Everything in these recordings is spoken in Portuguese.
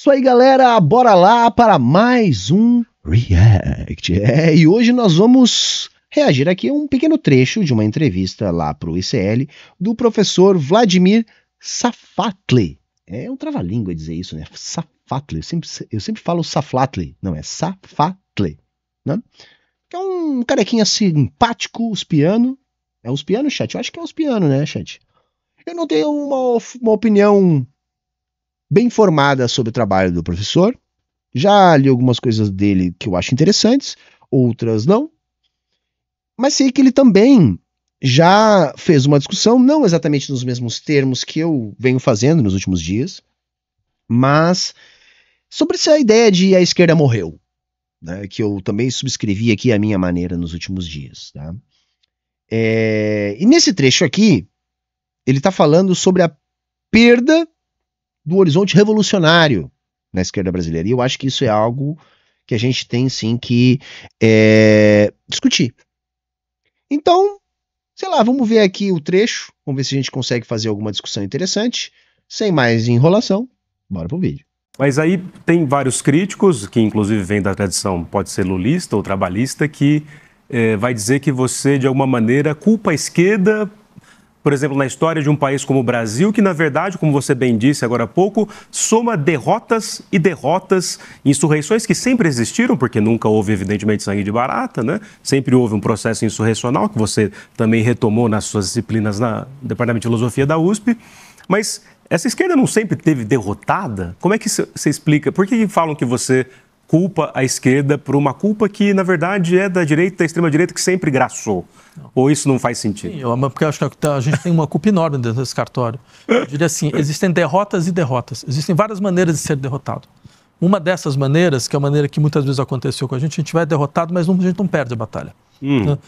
Isso aí, galera, bora lá para mais um React. É, e hoje nós vamos reagir aqui a um pequeno trecho de uma entrevista lá para o ICL do professor Vladimir Safatli. É um trava-língua dizer isso, né? Safatli. Eu sempre, eu sempre falo Safatli. Não, é Safatli. Né? Que é um carequinha simpático, uspiano. É uspiano, chat? Eu acho que é uspiano, né, chat? Eu não tenho uma, uma opinião bem informada sobre o trabalho do professor. Já li algumas coisas dele que eu acho interessantes, outras não. Mas sei que ele também já fez uma discussão, não exatamente nos mesmos termos que eu venho fazendo nos últimos dias, mas sobre essa ideia de a esquerda morreu, né, que eu também subscrevi aqui a minha maneira nos últimos dias. Tá? É, e nesse trecho aqui, ele está falando sobre a perda do horizonte revolucionário na esquerda brasileira. E eu acho que isso é algo que a gente tem sim que é, discutir. Então, sei lá, vamos ver aqui o trecho, vamos ver se a gente consegue fazer alguma discussão interessante. Sem mais enrolação, bora pro vídeo. Mas aí tem vários críticos, que inclusive vem da tradição, pode ser lulista ou trabalhista, que é, vai dizer que você, de alguma maneira, culpa a esquerda por exemplo, na história de um país como o Brasil, que na verdade, como você bem disse agora há pouco, soma derrotas e derrotas, insurreições que sempre existiram, porque nunca houve, evidentemente, sangue de barata, né? Sempre houve um processo insurrecional, que você também retomou nas suas disciplinas no Departamento de Filosofia da USP. Mas essa esquerda não sempre teve derrotada? Como é que você explica? Por que falam que você culpa à esquerda por uma culpa que, na verdade, é da direita, da extrema-direita, que sempre graçou. Ou isso não faz sentido? Sim, eu, porque eu acho que tá, a gente tem uma culpa enorme dentro desse cartório. Eu diria assim: existem derrotas e derrotas. Existem várias maneiras de ser derrotado. Uma dessas maneiras, que é a maneira que muitas vezes aconteceu com a gente, a gente vai derrotado, mas a gente não perde a batalha. Hum. Né?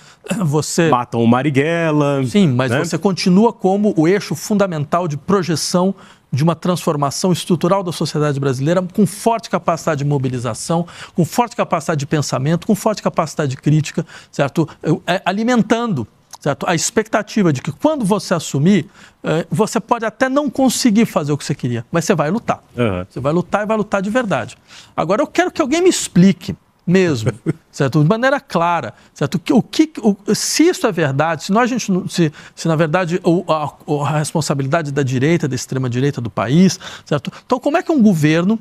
Você matam o Marighella. Sim, mas né? você continua como o eixo fundamental de projeção de uma transformação estrutural da sociedade brasileira, com forte capacidade de mobilização, com forte capacidade de pensamento, com forte capacidade de crítica, certo? É, alimentando certo? a expectativa de que quando você assumir, é, você pode até não conseguir fazer o que você queria, mas você vai lutar. Uhum. Você vai lutar e vai lutar de verdade. Agora, eu quero que alguém me explique mesmo, certo? De maneira clara, certo? O que, o, se isso é verdade, se nós a gente se, se na verdade o, a, a, responsabilidade da direita, da extrema direita do país, certo? Então como é que um governo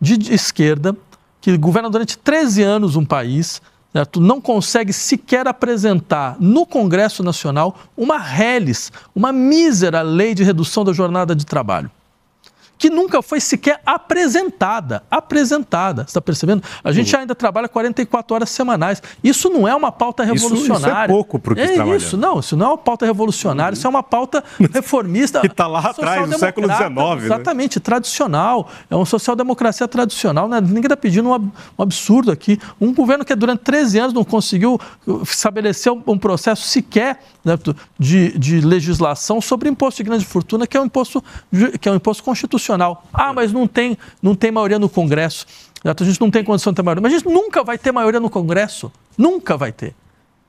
de, esquerda que governa durante 13 anos um país, certo? Não consegue sequer apresentar no Congresso Nacional uma relis, uma mísera lei de redução da jornada de trabalho que nunca foi sequer apresentada. Apresentada, está percebendo? A gente uhum. ainda trabalha 44 horas semanais. Isso não é uma pauta revolucionária. Isso, isso é pouco para o que é Isso, não, isso não é uma pauta revolucionária, uhum. isso é uma pauta uhum. reformista. que está lá atrás, no século XIX. Né? Exatamente, né? tradicional. É uma social-democracia tradicional. Né? Ninguém está pedindo um, absurdo aqui. Um governo que durante 13 anos não conseguiu uh, estabelecer um processo sequer né, de, de legislação sobre imposto de grande fortuna, que é um imposto, que é um imposto constitucional constitucional. Ah, mas não tem, não tem maioria no Congresso. A gente não tem condição de ter maioria. Mas a gente nunca vai ter maioria no Congresso. Nunca vai ter.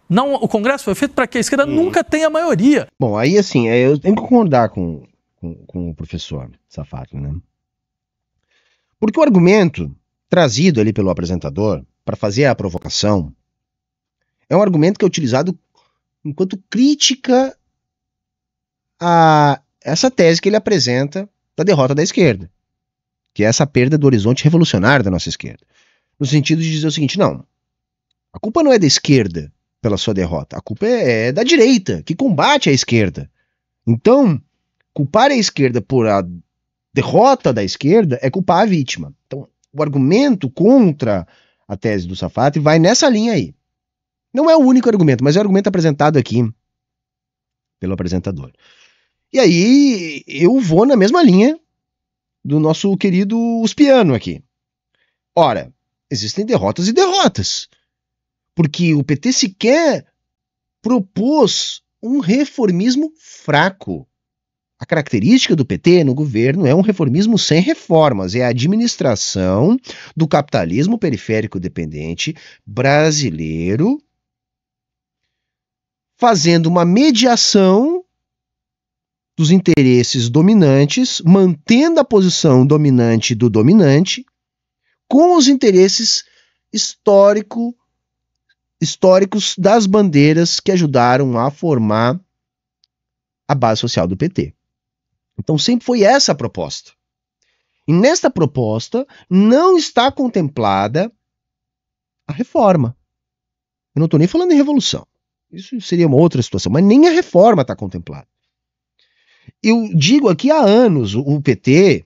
Não, o Congresso foi feito para que a esquerda hum. nunca tenha maioria. Bom, aí assim, é, eu tenho que concordar com, com, com o professor Safato, né? Porque o argumento trazido ali pelo apresentador para fazer a provocação é um argumento que é utilizado enquanto crítica a essa tese que ele apresenta da derrota da esquerda, que é essa perda do horizonte revolucionário da nossa esquerda. No sentido de dizer o seguinte: não, a culpa não é da esquerda pela sua derrota, a culpa é, é da direita, que combate a esquerda. Então, culpar a esquerda por a derrota da esquerda é culpar a vítima. Então, o argumento contra a tese do Safati vai nessa linha aí. Não é o único argumento, mas é o argumento apresentado aqui pelo apresentador. E aí eu vou na mesma linha do nosso querido Uspiano aqui. Ora, existem derrotas e derrotas. Porque o PT sequer propôs um reformismo fraco. A característica do PT no governo é um reformismo sem reformas, é a administração do capitalismo periférico dependente brasileiro, fazendo uma mediação dos interesses dominantes, mantendo a posição dominante do dominante, com os interesses histórico, históricos das bandeiras que ajudaram a formar a base social do PT. Então sempre foi essa a proposta. E nesta proposta não está contemplada a reforma. Eu não estou nem falando em revolução. Isso seria uma outra situação, mas nem a reforma está contemplada. Eu digo aqui há anos, o PT,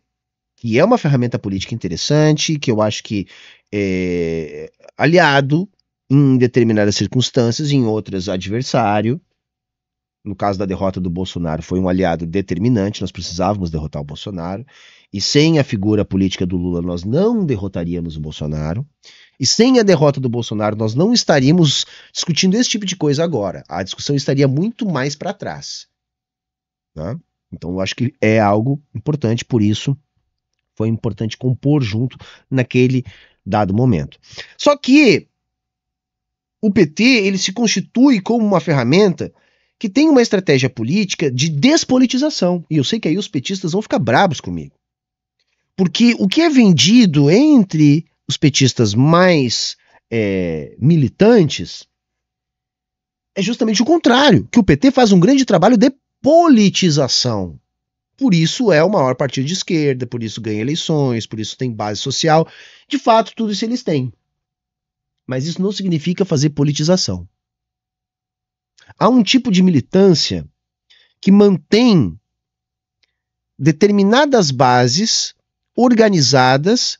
que é uma ferramenta política interessante, que eu acho que é aliado em determinadas circunstâncias, em outras adversário. No caso da derrota do Bolsonaro, foi um aliado determinante, nós precisávamos derrotar o Bolsonaro. E sem a figura política do Lula, nós não derrotaríamos o Bolsonaro. E sem a derrota do Bolsonaro, nós não estaríamos discutindo esse tipo de coisa agora. A discussão estaria muito mais para trás. né? Então eu acho que é algo importante, por isso foi importante compor junto naquele dado momento. Só que o PT ele se constitui como uma ferramenta que tem uma estratégia política de despolitização. E eu sei que aí os petistas vão ficar bravos comigo. Porque o que é vendido entre os petistas mais é, militantes é justamente o contrário, que o PT faz um grande trabalho de politização. Por isso é o maior partido de esquerda, por isso ganha eleições, por isso tem base social. De fato, tudo isso eles têm. Mas isso não significa fazer politização. Há um tipo de militância que mantém determinadas bases organizadas,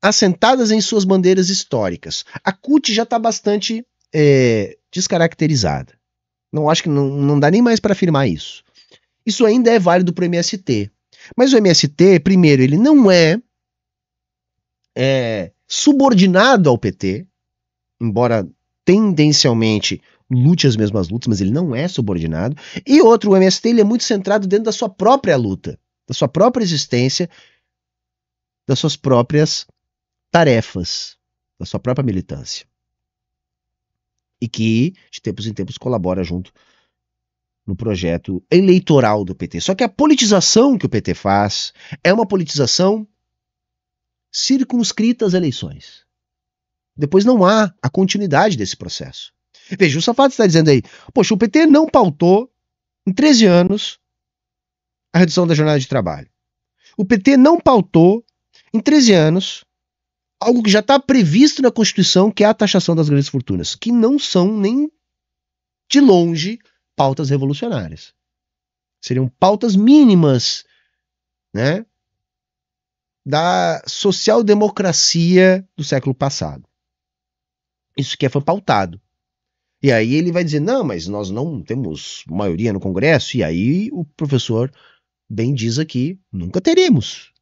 assentadas em suas bandeiras históricas. A CUT já está bastante é, descaracterizada. Não acho que não, não dá nem mais para afirmar isso. Isso ainda é válido para o MST. Mas o MST, primeiro, ele não é, é subordinado ao PT, embora tendencialmente lute as mesmas lutas, mas ele não é subordinado. E outro, o MST ele é muito centrado dentro da sua própria luta, da sua própria existência, das suas próprias tarefas, da sua própria militância e que de tempos em tempos colabora junto no projeto eleitoral do PT. Só que a politização que o PT faz é uma politização circunscrita às eleições. Depois não há a continuidade desse processo. Veja, o Safado está dizendo aí, poxa, o PT não pautou em 13 anos a redução da jornada de trabalho. O PT não pautou em 13 anos algo que já está previsto na Constituição, que é a taxação das grandes fortunas, que não são nem de longe pautas revolucionárias. Seriam pautas mínimas, né, da social-democracia do século passado. Isso que é foi pautado. E aí ele vai dizer: "Não, mas nós não temos maioria no Congresso", e aí o professor bem diz aqui, nunca teremos.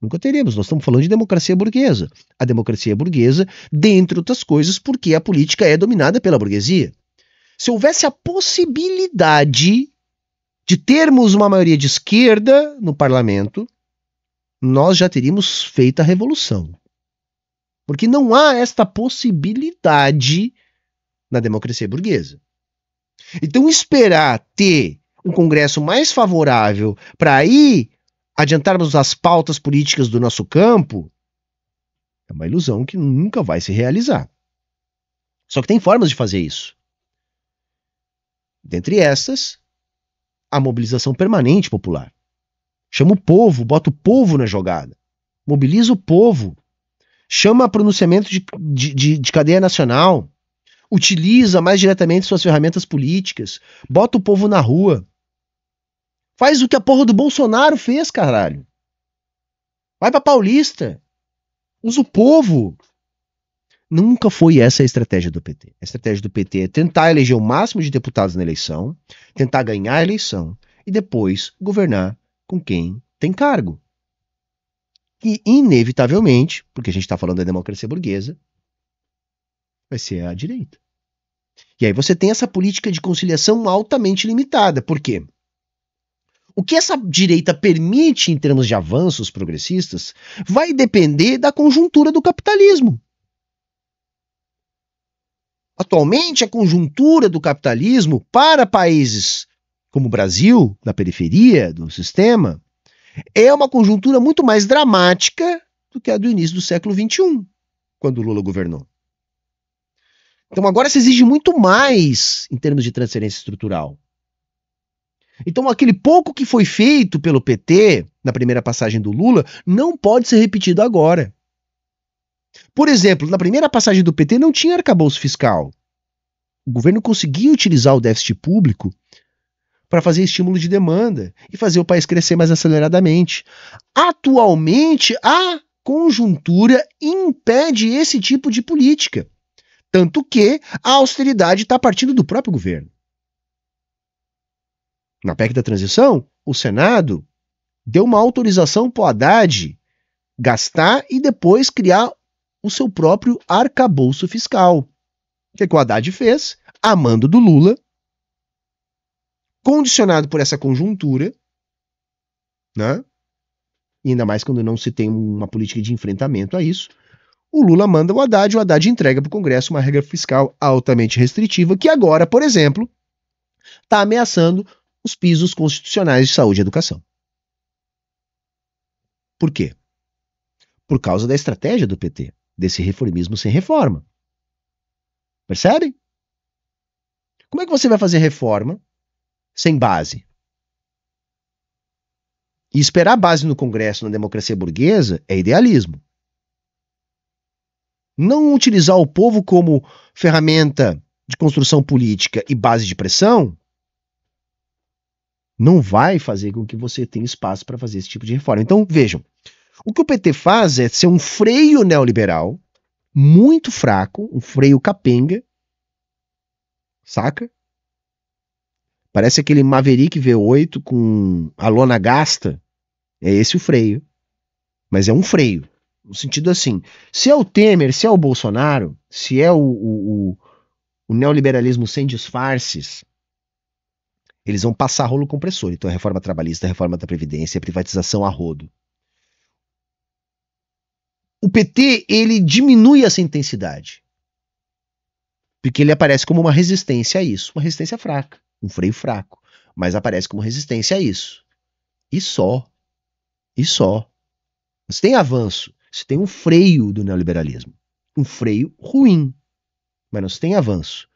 Nunca teremos. Nós estamos falando de democracia burguesa. A democracia é burguesa, dentre outras coisas, porque a política é dominada pela burguesia. Se houvesse a possibilidade de termos uma maioria de esquerda no parlamento, nós já teríamos feito a revolução. Porque não há esta possibilidade na democracia burguesa. Então, esperar ter um Congresso mais favorável para ir adiantarmos as pautas políticas do nosso campo, é uma ilusão que nunca vai se realizar. Só que tem formas de fazer isso. Dentre estas, a mobilização permanente popular. Chama o povo, bota o povo na jogada. Mobiliza o povo. Chama a pronunciamento de, de, de, de cadeia nacional. Utiliza mais diretamente suas ferramentas políticas. Bota o povo na rua. Faz o que a porra do Bolsonaro fez, caralho. Vai pra Paulista. Usa o povo. Nunca foi essa a estratégia do PT. A estratégia do PT é tentar eleger o máximo de deputados na eleição, tentar ganhar a eleição e depois governar com quem tem cargo. E, inevitavelmente, porque a gente está falando da democracia burguesa, vai ser a direita. E aí você tem essa política de conciliação altamente limitada. Por quê? O que essa direita permite em termos de avanços progressistas vai depender da conjuntura do capitalismo. Atualmente, a conjuntura do capitalismo para países como o Brasil, na periferia do sistema, é uma conjuntura muito mais dramática do que a do início do século XXI, quando Lula governou. Então agora se exige muito mais em termos de transferência estrutural. Então, aquele pouco que foi feito pelo PT na primeira passagem do Lula não pode ser repetido agora. Por exemplo, na primeira passagem do PT não tinha arcabouço fiscal. O governo conseguia utilizar o déficit público para fazer estímulo de demanda e fazer o país crescer mais aceleradamente. Atualmente, a conjuntura impede esse tipo de política. Tanto que a austeridade está partindo do próprio governo na PEC da transição, o Senado deu uma autorização para o Haddad gastar e depois criar o seu próprio arcabouço fiscal. O que, é que o Haddad fez? A mando do Lula, condicionado por essa conjuntura, né? e ainda mais quando não se tem uma política de enfrentamento a isso, o Lula manda o Haddad, o Haddad entrega para o Congresso uma regra fiscal altamente restritiva, que agora, por exemplo, está ameaçando os pisos constitucionais de saúde e educação. Por quê? Por causa da estratégia do PT, desse reformismo sem reforma. Percebe? Como é que você vai fazer reforma sem base? E esperar base no Congresso, na democracia burguesa, é idealismo. Não utilizar o povo como ferramenta de construção política e base de pressão não vai fazer com que você tenha espaço para fazer esse tipo de reforma. Então, vejam, o que o PT faz é ser um freio neoliberal muito fraco, um freio capenga, saca? Parece aquele Maverick V8 com a lona gasta. É esse o freio. Mas é um freio. No sentido assim: se é o Temer, se é o Bolsonaro, se é o, o, o, o neoliberalismo sem disfarces, eles vão passar rolo compressor. Então, a é reforma trabalhista, a reforma da Previdência, a é privatização a rodo. O PT, ele diminui essa intensidade. Porque ele aparece como uma resistência a isso. Uma resistência fraca, um freio fraco. Mas aparece como resistência a isso. E só. E só. Você tem avanço. Você tem um freio do neoliberalismo. Um freio ruim. Mas não se tem avanço.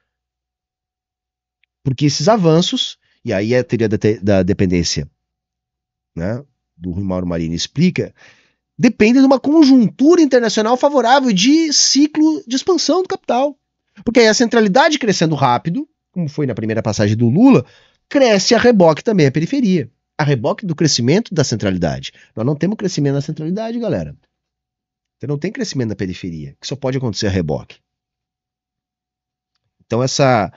Porque esses avanços e aí é a teoria da, te da dependência, né? Do Rui Mauro Marini explica. Depende de uma conjuntura internacional favorável de ciclo de expansão do capital. Porque aí a centralidade crescendo rápido, como foi na primeira passagem do Lula, cresce a reboque também a é periferia. A reboque do crescimento da centralidade. Nós não temos crescimento na centralidade, galera. Você então não tem crescimento na periferia, que só pode acontecer a reboque. Então essa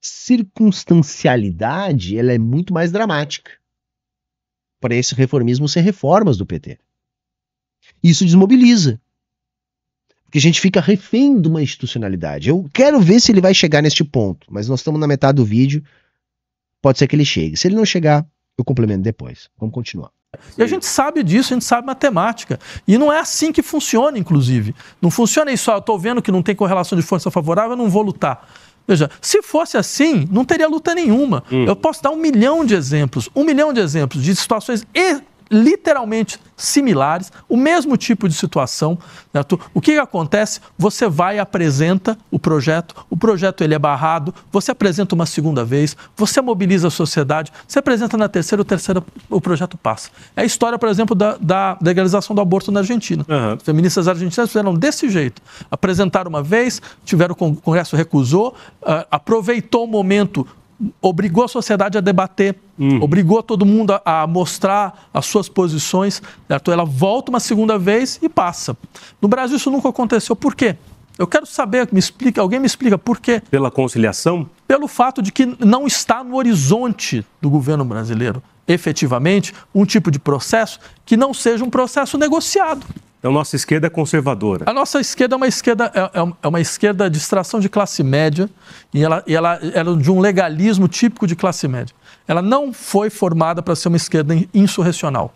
circunstancialidade ela é muito mais dramática para esse reformismo sem reformas do PT. Isso desmobiliza. Porque a gente fica refém de uma institucionalidade. Eu quero ver se ele vai chegar neste ponto, mas nós estamos na metade do vídeo. Pode ser que ele chegue. Se ele não chegar, eu complemento depois. Vamos continuar. E a gente sabe disso, a gente sabe matemática. E não é assim que funciona, inclusive. Não funciona isso, ah, eu estou vendo que não tem correlação de força favorável, eu não vou lutar. Veja, se fosse assim, não teria luta nenhuma. Hum. Eu posso dar um milhão de exemplos, um milhão de exemplos de situações literalmente similares, o mesmo tipo de situação. O que, que acontece? Você vai e apresenta o projeto, o projeto ele é barrado, você apresenta uma segunda vez, você mobiliza a sociedade, você apresenta na terceira, o, terceiro, o projeto passa. É a história, por exemplo, da, da legalização do aborto na Argentina. Uhum. feministas argentinas fizeram desse jeito. Apresentaram uma vez, tiveram o Congresso recusou, uh, aproveitou o momento obrigou a sociedade a debater, uhum. obrigou todo mundo a, a, mostrar as suas posições, certo? Ela volta uma segunda vez e passa. No Brasil isso nunca aconteceu. Por quê? Eu quero saber, me explica, alguém me explica por quê? Pela conciliação? Pelo fato de que não está no horizonte do governo brasileiro, efetivamente, um tipo de processo que não seja um processo negociado. Então, nossa esquerda é conservadora. A nossa esquerda é uma esquerda, é, é, é, uma esquerda de extração de classe média e ela, e ela, era é de um legalismo típico de classe média. Ela não foi formada para ser uma esquerda insurrecional.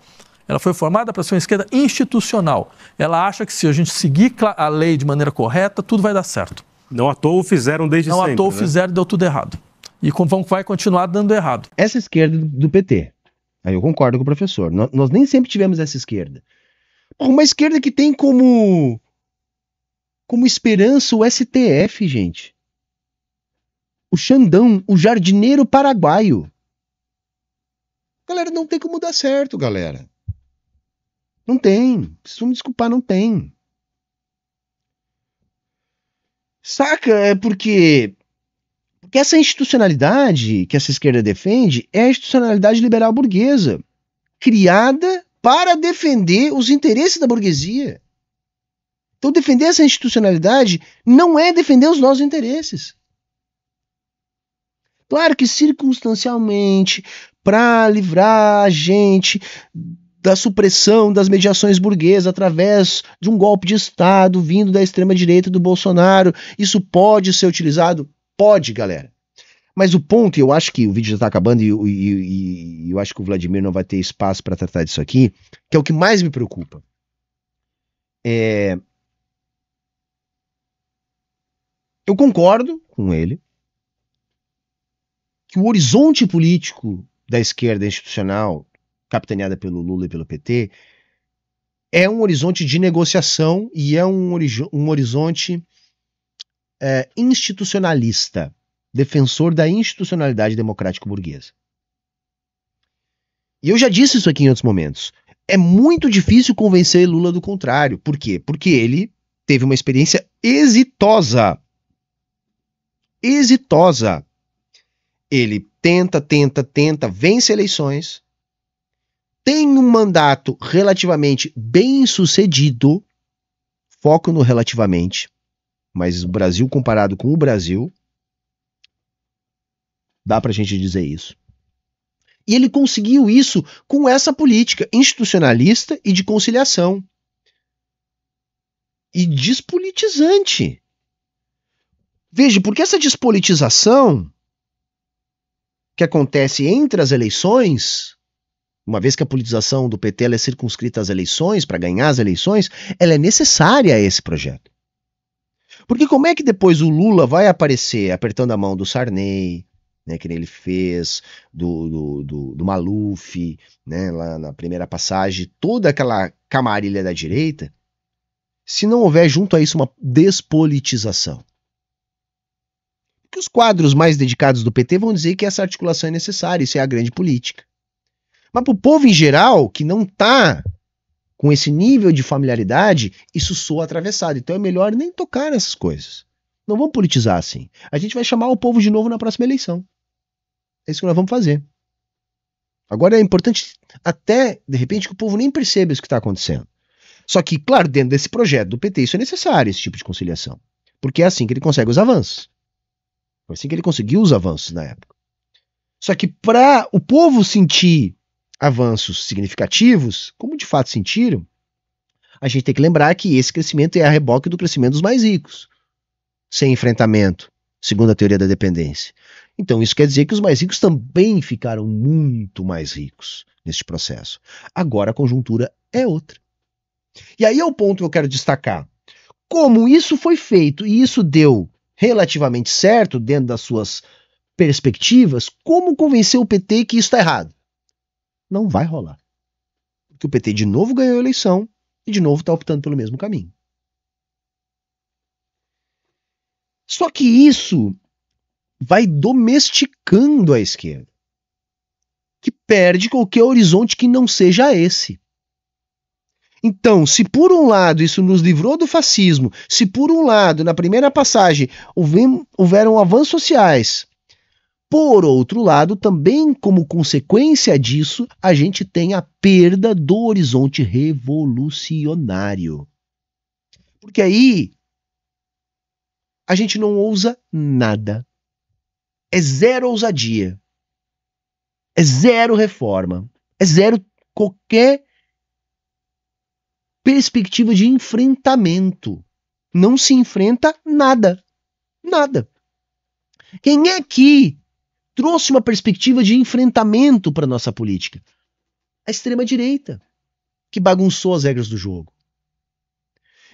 Ela foi formada para ser uma esquerda institucional. Ela acha que se a gente seguir a lei de maneira correta, tudo vai dar certo. Não à toa fizeram desde não sempre. Não à toa né? fizeram e deu tudo errado. E vai continuar dando errado. Essa esquerda do PT, Aí eu concordo com o professor. Nós nem sempre tivemos essa esquerda. Uma esquerda que tem como como esperança o STF, gente. O Xandão, o jardineiro paraguaio. Galera, não tem como dar certo, galera. Não tem. Preciso me desculpar, não tem. Saca? É porque. Porque essa institucionalidade que essa esquerda defende é a institucionalidade liberal burguesa, criada para defender os interesses da burguesia. Então, defender essa institucionalidade não é defender os nossos interesses. Claro que circunstancialmente, para livrar a gente da supressão das mediações burguesas através de um golpe de Estado vindo da extrema-direita do Bolsonaro, isso pode ser utilizado? Pode, galera. Mas o ponto, eu acho que o vídeo já está acabando e, e, e, eu acho que o Vladimir não vai ter espaço para tratar disso aqui, que é o que mais me preocupa. É... Eu concordo com ele que o horizonte político da esquerda institucional, capitaneada pelo Lula e pelo PT, é um horizonte de negociação e é um, um horizonte é, institucionalista defensor da institucionalidade democrática burguesa. E eu já disse isso aqui em outros momentos. É muito difícil convencer Lula do contrário. Por quê? Porque ele teve uma experiência exitosa. Exitosa. Ele tenta, tenta, tenta, vence eleições, tem um mandato relativamente bem sucedido, foco no relativamente, mas o Brasil comparado com o Brasil, Dá para a gente dizer isso. E ele conseguiu isso com essa política institucionalista e de conciliação. E despolitizante. Veja, porque essa despolitização que acontece entre as eleições, uma vez que a politização do PT é circunscrita às eleições, para ganhar as eleições, ela é necessária a esse projeto. Porque como é que depois o Lula vai aparecer apertando a mão do Sarney, né, que ele fez, do, do, do, do Maluf, né, lá na primeira passagem, toda aquela camarilha da direita, se não houver junto a isso uma despolitização. Porque os quadros mais dedicados do PT vão dizer que essa articulação é necessária, isso é a grande política. Mas para o povo em geral, que não está com esse nível de familiaridade, isso soa atravessado. Então é melhor nem tocar nessas coisas. Não vamos politizar assim. A gente vai chamar o povo de novo na próxima eleição. É isso que nós vamos fazer. Agora é importante até, de repente, que o povo nem perceba isso que está acontecendo. Só que, claro, dentro desse projeto do PT, isso é necessário, esse tipo de conciliação. Porque é assim que ele consegue os avanços. Foi assim que ele conseguiu os avanços na época. Só que para o povo sentir avanços significativos, como de fato sentiram, a gente tem que lembrar que esse crescimento é a reboque do crescimento dos mais ricos, sem enfrentamento, segundo a teoria da dependência. Então, isso quer dizer que os mais ricos também ficaram muito mais ricos neste processo. Agora a conjuntura é outra. E aí é o ponto que eu quero destacar. Como isso foi feito e isso deu relativamente certo dentro das suas perspectivas, como convencer o PT que isso está errado? Não vai rolar. Porque o PT de novo ganhou a eleição e de novo está optando pelo mesmo caminho. Só que isso vai domesticando a esquerda, que perde qualquer horizonte que não seja esse. Então, se por um lado isso nos livrou do fascismo, se por um lado, na primeira passagem, houveram avanços sociais, por outro lado, também como consequência disso, a gente tem a perda do horizonte revolucionário. Porque aí a gente não ousa nada é zero ousadia, é zero reforma, é zero qualquer perspectiva de enfrentamento. Não se enfrenta nada. Nada. Quem é que trouxe uma perspectiva de enfrentamento para nossa política? A extrema-direita, que bagunçou as regras do jogo.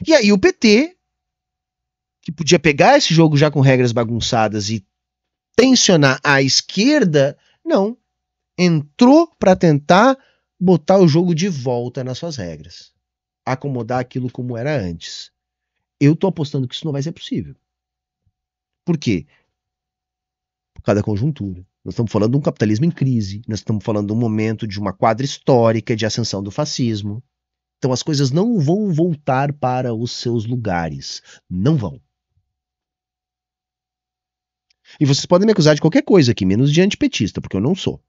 E aí o PT, que podia pegar esse jogo já com regras bagunçadas e tensionar a esquerda, não. Entrou para tentar botar o jogo de volta nas suas regras, acomodar aquilo como era antes. Eu estou apostando que isso não vai ser possível. Por quê? Por cada conjuntura. Nós estamos falando de um capitalismo em crise, nós estamos falando de um momento de uma quadra histórica de ascensão do fascismo. Então as coisas não vão voltar para os seus lugares. Não vão. E vocês podem me acusar de qualquer coisa aqui, menos de antipetista, porque eu não sou.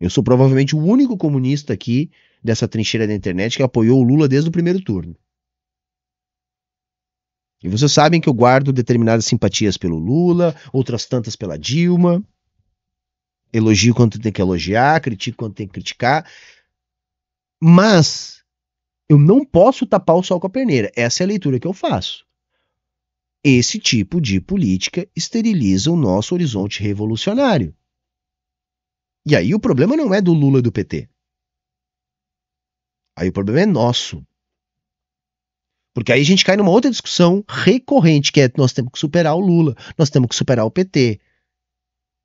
Eu sou provavelmente o único comunista aqui dessa trincheira da internet que apoiou o Lula desde o primeiro turno. E vocês sabem que eu guardo determinadas simpatias pelo Lula, outras tantas pela Dilma. Elogio quando tem que elogiar, critico quando tem que criticar. Mas eu não posso tapar o sol com a perneira. Essa é a leitura que eu faço. Esse tipo de política esteriliza o nosso horizonte revolucionário. E aí o problema não é do Lula e do PT. Aí o problema é nosso. Porque aí a gente cai numa outra discussão recorrente, que é nós temos que superar o Lula, nós temos que superar o PT.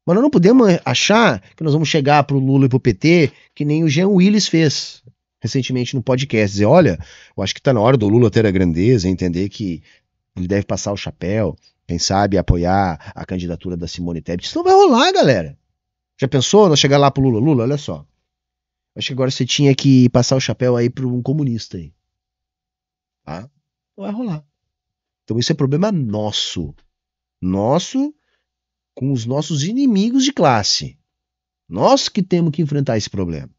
Mas nós não podemos achar que nós vamos chegar pro Lula e pro PT que nem o Jean Willis fez recentemente no podcast, dizer, olha, eu acho que está na hora do Lula ter a grandeza, entender que ele deve passar o chapéu, quem sabe apoiar a candidatura da Simone Tebet. Isso não vai rolar, galera. Já pensou? Nós chegar lá pro Lula, Lula, olha só. Acho que agora você tinha que passar o chapéu aí para um comunista aí. Tá? Não vai rolar. Então isso é problema nosso. Nosso com os nossos inimigos de classe. Nós que temos que enfrentar esse problema.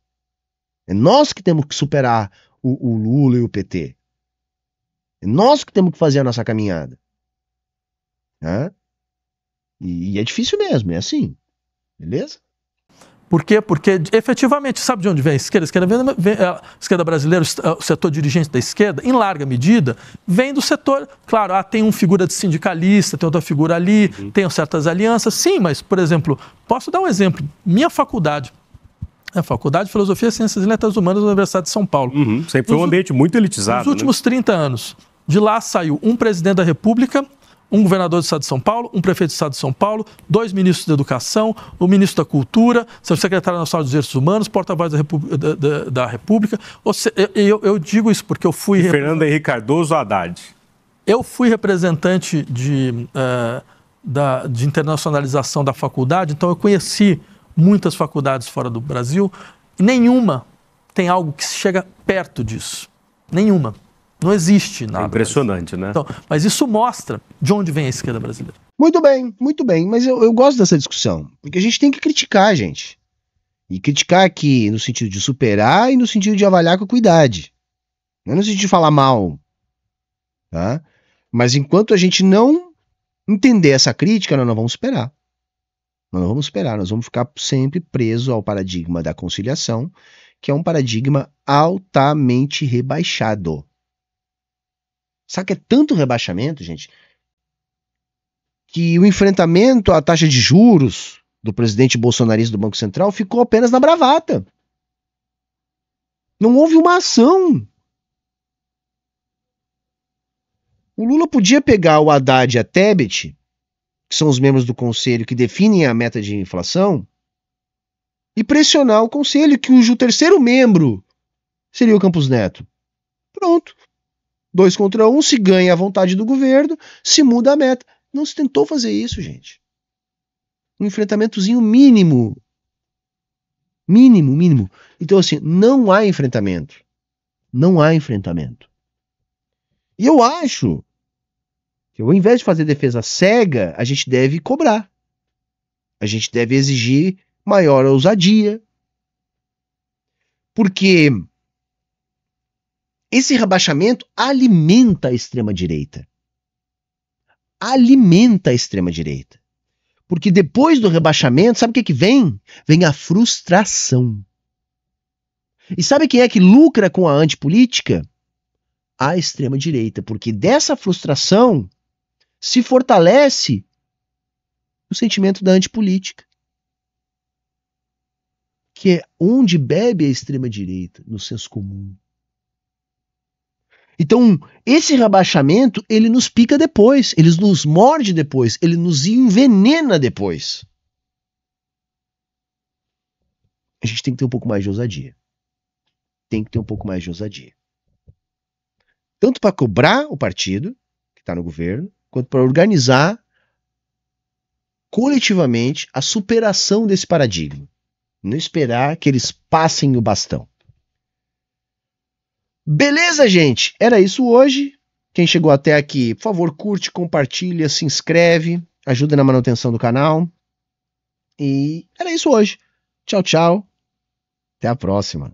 É nós que temos que superar o, o Lula e o PT. É nós que temos que fazer a nossa caminhada. Né? E, e é difícil mesmo, é assim. Beleza? Por quê? Porque efetivamente, sabe de onde vem a esquerda? A esquerda, vem, vem, é, a esquerda brasileira, é, o setor dirigente da esquerda, em larga medida, vem do setor. Claro, ah, tem uma figura de sindicalista, tem outra figura ali, uhum. tem certas alianças, sim, mas, por exemplo, posso dar um exemplo. Minha faculdade, a Faculdade de Filosofia, Ciências e Letras Humanas da Universidade de São Paulo. Uhum, sempre foi um ambiente muito elitizado. Nos né? últimos né? 30 anos. De lá saiu um presidente da República, um governador do Estado de São Paulo, um prefeito do Estado de São Paulo, dois ministros da Educação, o ministro da Cultura, o secretário nacional dos Direitos Humanos, porta-voz da, da, da, da, República. eu, eu, digo isso porque eu fui. E Fernando Henrique Cardoso Haddad. Eu fui representante de, uh, da, de internacionalização da faculdade, então eu conheci muitas faculdades fora do Brasil. Nenhuma tem algo que chega perto disso. Nenhuma. Não existe nada. É impressionante, né? Então, mas isso mostra de onde vem a esquerda brasileira. Muito bem, muito bem. Mas eu, eu gosto dessa discussão. Porque a gente tem que criticar, gente. E criticar aqui no sentido de superar e no sentido de avaliar com cuidado. Não é no sentido de falar mal. Tá? Mas enquanto a gente não entender essa crítica, nós não vamos superar. Nós não vamos superar, nós vamos ficar sempre preso ao paradigma da conciliação, que é um paradigma altamente rebaixado. Saca? É tanto rebaixamento, gente, que o enfrentamento à taxa de juros do presidente bolsonarista do Banco Central ficou apenas na bravata. Não houve uma ação. O Lula podia pegar o Haddad e a Tebet, que são os membros do conselho que definem a meta de inflação, e pressionar o conselho, que cujo terceiro membro seria o Campos Neto. Pronto dois contra um, se ganha a vontade do governo, se muda a meta. Não se tentou fazer isso, gente. Um enfrentamentozinho mínimo. Mínimo, mínimo. Então, assim, não há enfrentamento. Não há enfrentamento. E eu acho que, ao invés de fazer defesa cega, a gente deve cobrar. A gente deve exigir maior ousadia. Porque esse rebaixamento alimenta a extrema-direita. Alimenta a extrema-direita. Porque depois do rebaixamento, sabe o que, que vem? Vem a frustração. E sabe quem é que lucra com a antipolítica? A extrema-direita. Porque dessa frustração se fortalece o sentimento da antipolítica. Que é onde bebe a extrema-direita, no senso comum. Então, esse rebaixamento, ele nos pica depois, ele nos morde depois, ele nos envenena depois. A gente tem que ter um pouco mais de ousadia. Tem que ter um pouco mais de ousadia. Tanto para cobrar o partido, que está no governo, quanto para organizar coletivamente a superação desse paradigma. Não esperar que eles passem o bastão. Beleza, gente? Era isso hoje. Quem chegou até aqui, por favor, curte, compartilha, se inscreve, ajuda na manutenção do canal. E era isso hoje. Tchau, tchau. Até a próxima.